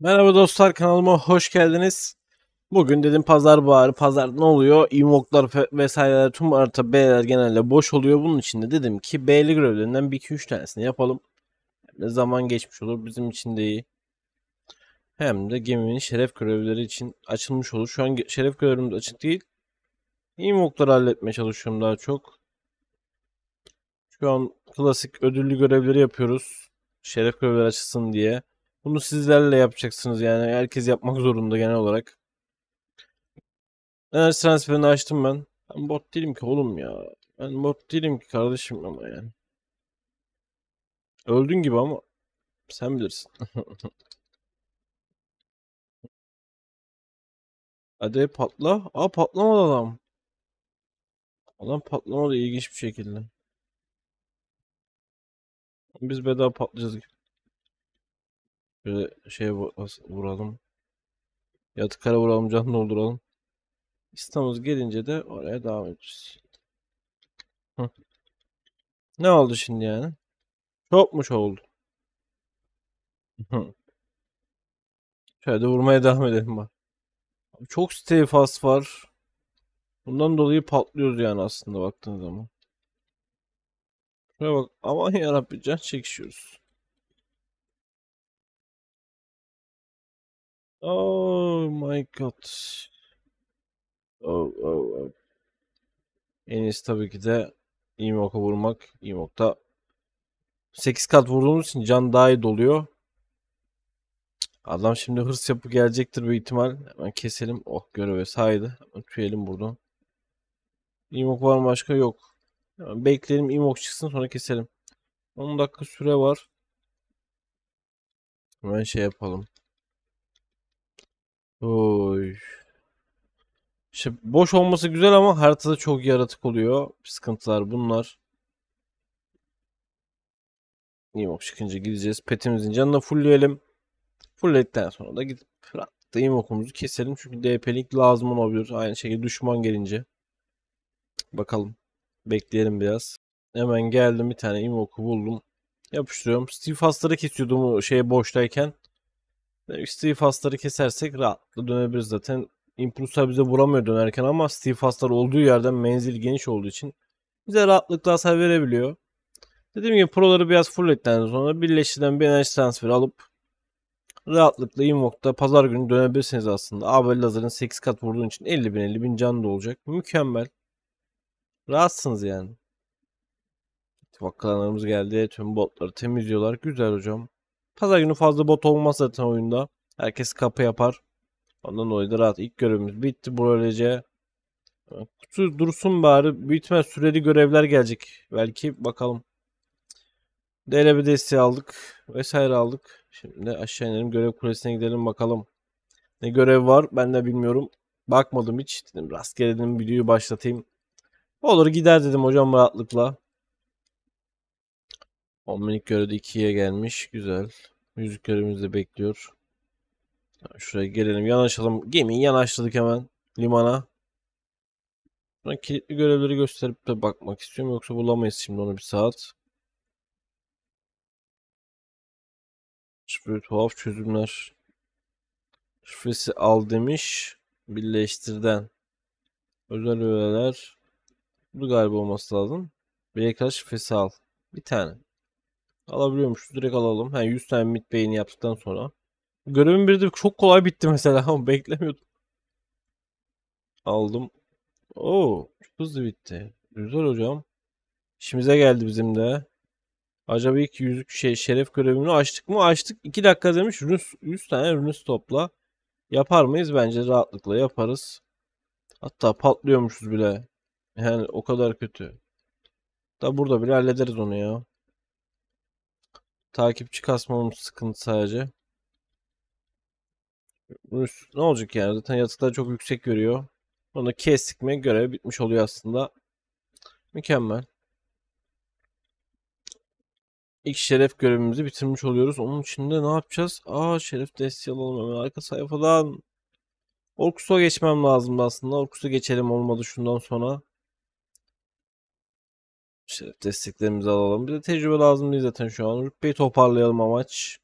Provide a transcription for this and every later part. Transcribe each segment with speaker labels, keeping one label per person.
Speaker 1: Merhaba dostlar kanalıma hoş geldiniz. Bugün dedim pazar bağırı, pazar ne oluyor? Invoklar vesaireler tüm artı B'ler genelde boş oluyor. Bunun için de dedim ki B'li görevlerinden 1-2-3 tanesini yapalım. Hem de zaman geçmiş olur bizim için de iyi. Hem de geminin şeref görevleri için açılmış olur. Şu an şeref görevimiz açık değil. Invokları halletmeye çalışıyorum daha çok. Şu an klasik ödüllü görevleri yapıyoruz. Şeref görevleri açılsın diye. Bunu sizlerle yapacaksınız yani. Herkes yapmak zorunda genel olarak. Enerji transferini açtım ben. Ben bot değilim ki oğlum ya. Ben bot değilim ki kardeşim ama yani. Öldün gibi ama sen bilirsin. Hadi patla. Aa patlamadı adam. Adam patlamadı ilginç bir şekilde. Biz bedava patlayacağız gibi. Şöyle şeye vuralım. Yatıkara vuralım, canını dolduralım. İstanbul gelince de oraya devam edeceğiz. Hı. Ne oldu şimdi yani? Çokmuş oldu. Hı. Şöyle de vurmaya devam edelim bak. Çok stefas var. Bundan dolayı patlıyoruz yani aslında baktığın zaman. Şuraya bak aman yarabbi can çekişiyoruz. Oh my god. Oh, oh, oh. En iyisi tabii ki de Imok'a vurmak. Imok'ta 8 kat vurduğumuz için can daha iyi doluyor. Adam şimdi hırs yapı gelecektir bir ihtimal. Hemen keselim. Oh göreve saydı. Hemen tüyelim buradan. Imok var mı başka? Yok. Hemen bekleyelim Imok çıksın sonra keselim. 10 dakika süre var. Hemen şey yapalım. Oy. İşte boş olması güzel ama haritada çok yaratık oluyor. Sıkıntılar bunlar. Nimok çıkınca gideceğiz. Petimizin canını fullleyelim. Fullledikten sonra da gidip okumuzu keselim. Çünkü DP'lik lazım olabilir. Aynı şekilde düşman gelince. Bakalım. Bekleyelim biraz. Hemen geldim bir tane imoku buldum. Yapıştırıyorum. Steve Foster'ı kesiyordum o şeye boştayken. Yani Steve Fastları kesersek rahatlıkla dönebiliriz zaten. Impulsar bize vuramıyor dönerken ama Steve Fastar olduğu yerden menzil geniş olduğu için bize rahatlıkla hasar verebiliyor. Dediğim gibi proları biraz full fullledikten sonra birleştirden bir enerji transferi alıp rahatlıkla Invoke'da pazar günü dönebilirsiniz aslında. Abel Lazer'ın 8 kat vurduğun için 50 bin 50 bin can da olacak. Mükemmel. Rahatsınız yani. İttifaklarımız geldi. Tüm botları temizliyorlar. Güzel hocam. Pazar günü fazla bot olmaz zaten oyunda. Herkes kapı yapar. Ondan dolayı da rahat. İlk görevimiz bitti. Böylece kutu dursun bari. Büyütme süreli görevler gelecek. Belki bakalım. DLB desteği aldık. Vesaire aldık. Şimdi aşağı inelim. Görev kulesine gidelim bakalım. Ne görev var ben de bilmiyorum. Bakmadım hiç. Dedim rastgele dedim videoyu başlatayım. Olur gider dedim hocam rahatlıkla. 10 minik görevde 2'ye gelmiş. Güzel. Yüzüklerimiz de bekliyor. Şuraya gelelim yanaşalım. Gemiyi yanaştırdık hemen limana. Şuradan kilitli görevleri gösterip de bakmak istiyorum. Yoksa bulamayız şimdi onu bir saat. Şifre tuhaf çözümler. Şifresi al demiş. Birleştirden. Özel öğeler. Bu galiba olması lazım. Bir ekran şifresi al. Bir tane. Alabiliyormuşuz. Direkt alalım. Yani 100 tane mid beyni yaptıktan sonra. Görevim bir de çok kolay bitti mesela ama beklemiyordum. Aldım. Oo, çok hızlı bitti. Güzel hocam. İşimize geldi bizim de. Acaba ilk yüzük şey, şeref görevini açtık mı? Açtık. 2 dakika demiş. 100 tane rünüs topla. Yapar mıyız? Bence rahatlıkla yaparız. Hatta patlıyormuşuz bile. Yani o kadar kötü. Da burada bile hallederiz onu ya. Takipçi kasmamız sıkıntı sadece. Ne olacak yani? Zaten yatıkları çok yüksek görüyor. Onu kestik mi görev bitmiş oluyor aslında. Mükemmel. İlk şeref görevimizi bitirmiş oluyoruz. Onun içinde ne yapacağız? Aa şeref desteği alalım hemen arka sayfadan. Orkus'a geçmem lazım aslında. Orkus'a geçelim olmadı şundan sonra. İşte desteklerimizi alalım. Bize tecrübe lazım değil zaten şu an. Rütbeyi toparlayalım amaç.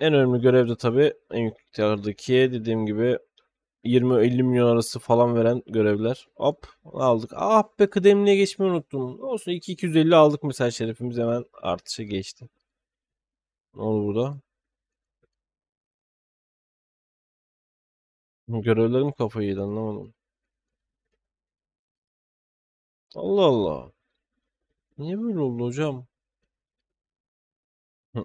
Speaker 1: En önemli görev de tabii en yükseklerdeki dediğim gibi 20-50 milyon arası falan veren görevler. Hop aldık. Ah be kıdemliğe geçmeyi unuttum. Olsun 2250 aldık mesela şerefimiz hemen artışa geçti. Ne oldu burada? Görevlerim kafayı yedi anlamadım. Allah Allah. Niye böyle oldu hocam? Hı.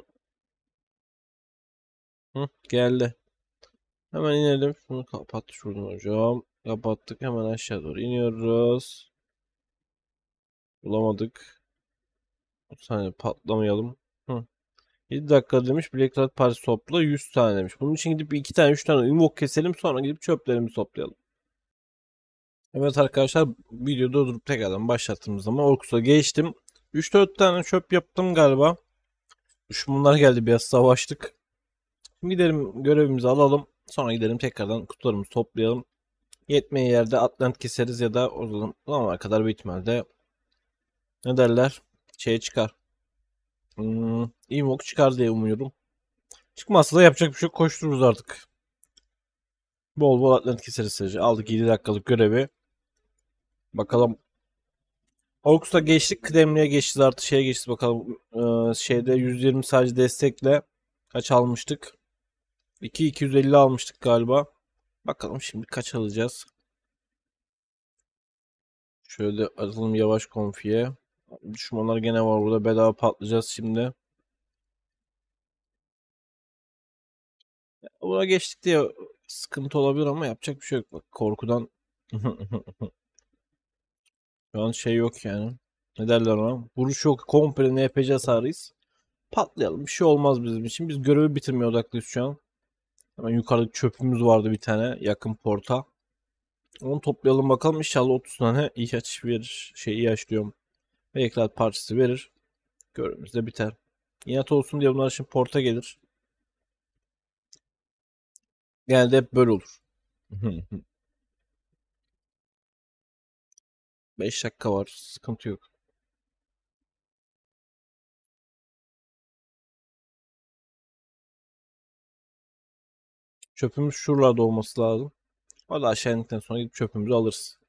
Speaker 1: Hı, geldi. Hemen inelim. Şunu kapat şuradan hocam. Kapattık. Hemen aşağı doğru iniyoruz. Bulamadık. Bir saniye patlamayalım. Hı. 7 dakika demiş. Black Rat Paris topla 100 tane demiş. Bunun için gidip 2 tane 3 tane invok keselim. Sonra gidip çöplerimizi toplayalım. Evet arkadaşlar videoda durup tekrardan başlattığımız zaman Orkus'a geçtim. 3-4 tane çöp yaptım galiba. Düşmanlar geldi biraz savaştık. Şimdi gidelim görevimizi alalım. Sonra gidelim tekrardan kutularımızı toplayalım. Yetmeyen yerde Atlant keseriz ya da o zamana kadar bir ihtimalle ne derler şeye çıkar. Hmm, Imok çıkar diye umuyorum. Çıkmazsa da yapacak bir şey koştururuz artık. Bol bol Atlant keseriz sadece. Aldık 7 dakikalık görevi. Bakalım. Orkus'a geçtik. Kremli'ye geçtik. Artı şeye geçtik. Bakalım ee, şeyde 120 sadece destekle kaç almıştık? 2 250 almıştık galiba. Bakalım şimdi kaç alacağız. Şöyle atalım yavaş konfiye. Düşmanlar gene var burada. Bedava patlayacağız şimdi. Buna geçtik diye sıkıntı olabilir ama yapacak bir şey yok. Bak korkudan Şu an şey yok yani. Ne derler ona? Vuruş yok. Komple NPC hasarıyız. Patlayalım. Bir şey olmaz bizim için. Biz görevi bitirmeye odaklıyız şu an. Hemen yukarıda çöpümüz vardı bir tane. Yakın porta. Onu toplayalım bakalım. İnşallah 30 tane iyi ihtiyaç verir. Şey iyi açlıyorum Ve eklat parçası verir. Görevimiz de biter. İnat olsun diye bunlar için porta gelir. Genelde hep böyle olur. 5 dakika var. Sıkıntı yok. Çöpümüz şuralarda olması lazım. Valla aşağı indikten sonra gidip çöpümüzü alırız.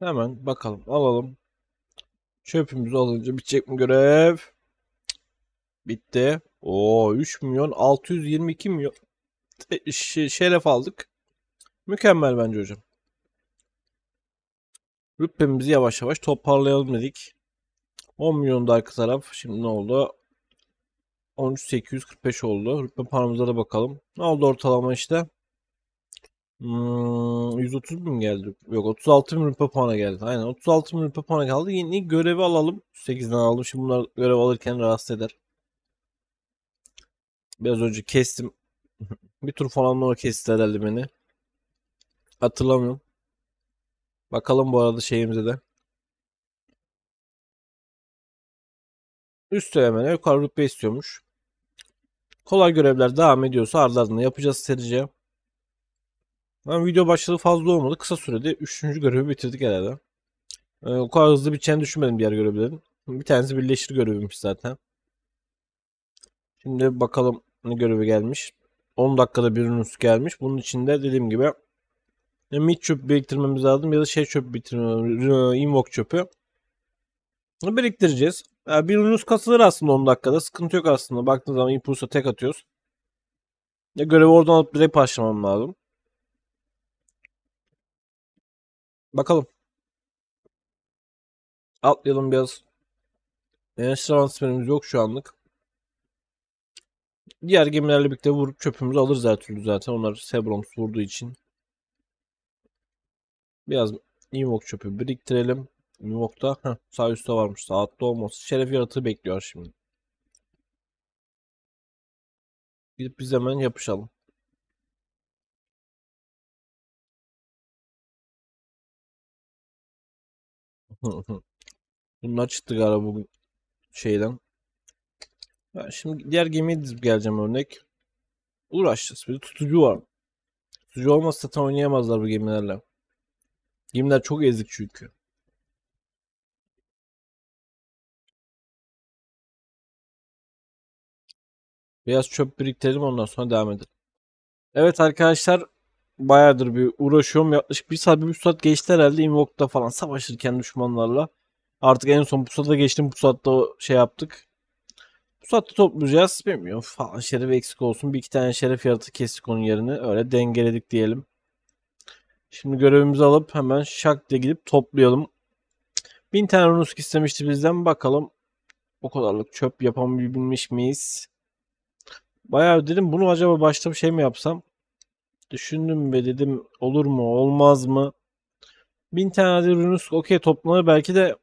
Speaker 1: Hemen bakalım alalım. Çöpümüzü alınca bitecek mi görev? Bitti. Oo, 3 milyon 622 milyon şeref aldık. Mükemmel bence hocam. Rütbemizi yavaş yavaş toparlayalım dedik. 10 milyon da arka taraf. Şimdi ne oldu? 13.845 oldu. Rütbe paramıza da bakalım. Ne oldu ortalama işte? Hmm, 130 bin geldi. Yok 36 bin rütbe puanı geldi. Aynen 36 bin rütbe puanı kaldı. Yeni görevi alalım. 8'den aldım. Şimdi bunlar görev alırken rahatsız eder. Biraz önce kestim. bir tur falan sonra kesti herhalde beni. Hatırlamıyorum. Bakalım bu arada şeyimize de. Üst elemene yukarı rütbe istiyormuş. Kolay görevler devam ediyorsa ardından yapacağız serice. Ben video başladı fazla olmadı. Kısa sürede 3. görevi bitirdik herhalde. Ee, o kadar hızlı biteceğini düşünmedim diğer görevlerin. Bir tanesi birleşir görevimmiş zaten. Şimdi bakalım ne görevi gelmiş. 10 dakikada bir nüs gelmiş. Bunun içinde dediğim gibi ya mid çöp biriktirmemiz lazım ya da şey çöp bitirmemiz invoke çöpü. Biriktireceğiz. Yani bir ürünüz kasılır aslında 10 dakikada. Sıkıntı yok aslında. Baktığınız zaman impulsa tek atıyoruz. Ya görevi oradan alıp direkt başlamam lazım. Bakalım. Atlayalım biraz. Enerji transferimiz yok şu anlık. Diğer gemilerle birlikte vurup çöpümüzü alırız her türlü zaten. Onlar Sebron vurduğu için. Biraz Ewok çöpü biriktirelim. Ewok'ta heh, sağ üstte varmış. Sağ altta olması. Şeref yaratığı bekliyor şimdi. Gidip biz hemen yapışalım. Bunlar çıktı galiba bugün şeyden. Ben şimdi diğer gemiye dizip geleceğim örnek. Uğraşacağız. Bir tutucu var. Tutucu olmazsa tam oynayamazlar bu gemilerle. Yemler çok ezik çünkü. Beyaz çöp biriktirelim ondan sonra devam edelim. Evet arkadaşlar bayağıdır bir uğraşıyorum. Yaklaşık bir saat bir buçuk saat geçti herhalde Invoke'da falan savaşırken düşmanlarla. Artık en son pusata geçtim. Pusatta şey yaptık. Pusatta toplayacağız. Bilmiyorum falan şeref eksik olsun. Bir iki tane şeref yaratı kestik onun yerine. Öyle dengeledik diyelim. Şimdi görevimizi alıp hemen şak diye gidip toplayalım. Bin tane runusk istemişti bizden. Bakalım o kadarlık çöp yapabilmiş miyiz? Bayağı dedim bunu acaba başta bir şey mi yapsam? Düşündüm ve dedim olur mu olmaz mı? Bin tane de runusk okey toplanır. Belki de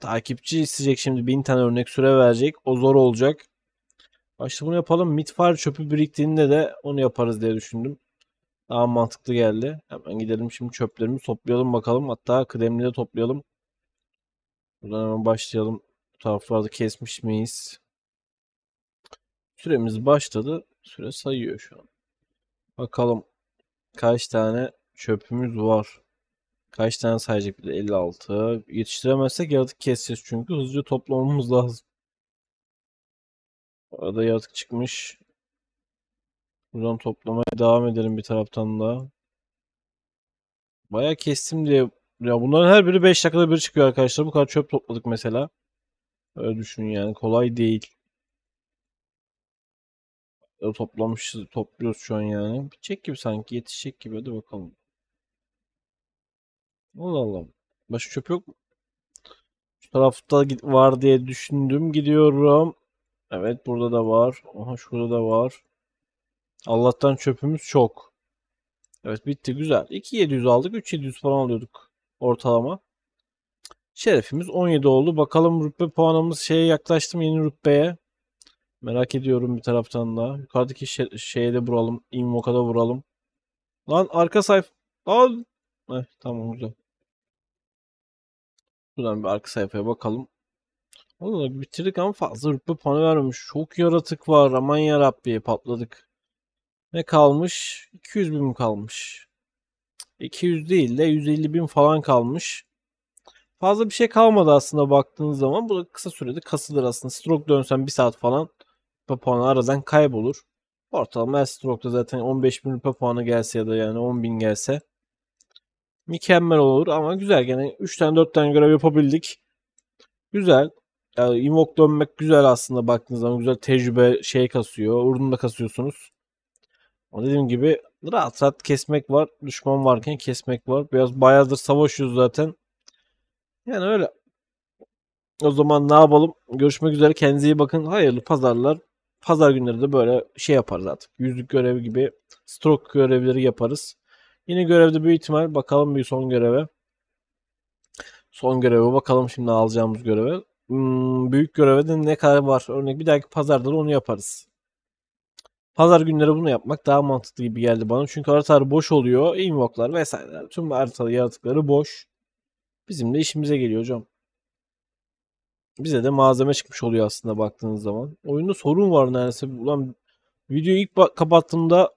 Speaker 1: takipçi isteyecek şimdi bin tane örnek süre verecek. O zor olacak. Başta bunu yapalım. Mitfar çöpü biriktiğinde de onu yaparız diye düşündüm. Daha mantıklı geldi. Hemen gidelim şimdi çöplerimizi toplayalım bakalım. Hatta kıdemli de toplayalım. Buradan hemen başlayalım. Bu taraflarda kesmiş miyiz? Süremiz başladı. Süre sayıyor şu an. Bakalım kaç tane çöpümüz var. Kaç tane sayacak bir de 56. Yetiştiremezsek yaratık keseceğiz çünkü hızlıca toplamamız lazım. Arada yaratık çıkmış. Buradan toplamaya devam edelim bir taraftan da. Baya kestim diye. Ya bunların her biri 5 dakikada bir çıkıyor arkadaşlar. Bu kadar çöp topladık mesela. Öyle düşün yani. Kolay değil. Ya e, toplamışız, topluyoruz şu an yani. Bitecek gibi sanki. Yetişecek gibi. Hadi bakalım. Allah Allah. Başka çöp yok mu? Şu tarafta var diye düşündüm. Gidiyorum. Evet burada da var. Aha şurada da var. Allah'tan çöpümüz çok. Evet bitti güzel. 2700 aldık. 3700 falan alıyorduk ortalama. Şerefimiz 17 oldu. Bakalım rütbe puanımız şeye yaklaştı mı yeni rütbeye. Merak ediyorum bir taraftan da. Yukarıdaki şe şeye de vuralım. Invoka'da vuralım. Lan arka sayfa. Lan. Heh, tamam güzel. Buradan bir arka sayfaya bakalım. Vallahi bitirdik ama fazla rütbe puanı vermemiş. Çok yaratık var. Aman yarabbi patladık. Ne kalmış? 200 bin mi kalmış? 200 değil de 150 bin falan kalmış. Fazla bir şey kalmadı aslında baktığınız zaman. Bu da kısa sürede kasılır aslında. Stroke dönsen 1 saat falan rupa puanı aradan kaybolur. Ortalama her stroke'da zaten 15 bin rupa puanı gelse ya da yani 10 bin gelse mükemmel olur ama güzel. Yani 3 tane 4 tane görev yapabildik. Güzel. Yani invoke dönmek güzel aslında baktığınız zaman. Güzel tecrübe şey kasıyor. Ürünü de kasıyorsunuz. Ama dediğim gibi rahat rahat kesmek var. Düşman varken kesmek var. Biraz bayağıdır savaşıyoruz zaten. Yani öyle. O zaman ne yapalım? Görüşmek üzere. Kendinize iyi bakın. Hayırlı pazarlar. Pazar günleri de böyle şey yaparız artık. Yüzlük görevi gibi stroke görevleri yaparız. Yine görevde büyük ihtimal bakalım bir son göreve. Son göreve bakalım şimdi alacağımız göreve. Hmm, büyük görevde ne kadar var? Örnek bir dahaki pazarda da onu yaparız. Pazar günleri bunu yapmak daha mantıklı gibi geldi bana. Çünkü haritalar boş oluyor. Invoklar vesaire, Tüm haritalı yaratıkları boş. Bizim de işimize geliyor hocam. Bize de malzeme çıkmış oluyor aslında baktığınız zaman. Oyunda sorun var neredeyse. Ulan videoyu ilk kapattığımda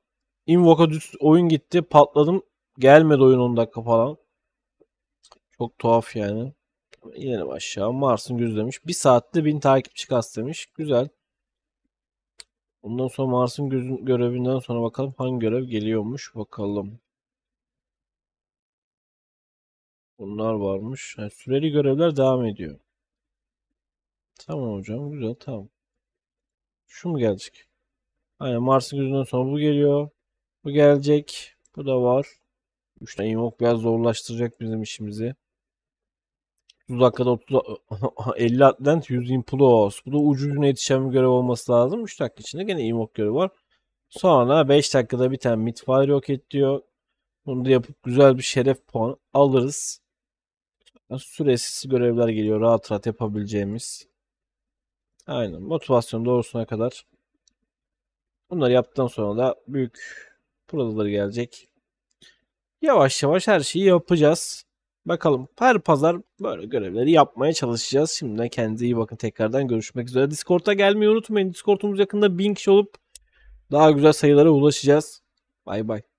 Speaker 1: Invoke'a düz oyun gitti. Patladım. Gelmedi oyun 10 dakika falan. Çok tuhaf yani. İnelim aşağı. Mars'ın gözlemiş. Bir saatte bin takipçi kastemiş. Güzel. Ondan sonra Mars'ın görevinden sonra bakalım hangi görev geliyormuş bakalım. Bunlar varmış. Yani süreli görevler devam ediyor. Tamam hocam güzel tamam. Şu mu gelecek? Aynen Mars'ın gözünden sonra bu geliyor. Bu gelecek. Bu da var. 3 tane imok biraz zorlaştıracak bizim işimizi. 30 dakikada 30 50 Atlant 100 Impulse. Bu da ucucuna yetişen bir görev olması lazım. 3 dakika içinde gene Imok görevi var. Sonra 5 dakikada bir tane Midfire roket diyor. Bunu da yapıp güzel bir şeref puan alırız. Süresiz görevler geliyor rahat rahat yapabileceğimiz. Aynen motivasyon doğrusuna kadar. Bunları yaptıktan sonra da büyük buraları gelecek. Yavaş yavaş her şeyi yapacağız. Bakalım her pazar böyle görevleri yapmaya çalışacağız. Şimdiden kendinize iyi bakın. Tekrardan görüşmek üzere. Discord'a gelmeyi unutmayın. Discord'umuz yakında 1000 kişi olup daha güzel sayılara ulaşacağız. Bay bay.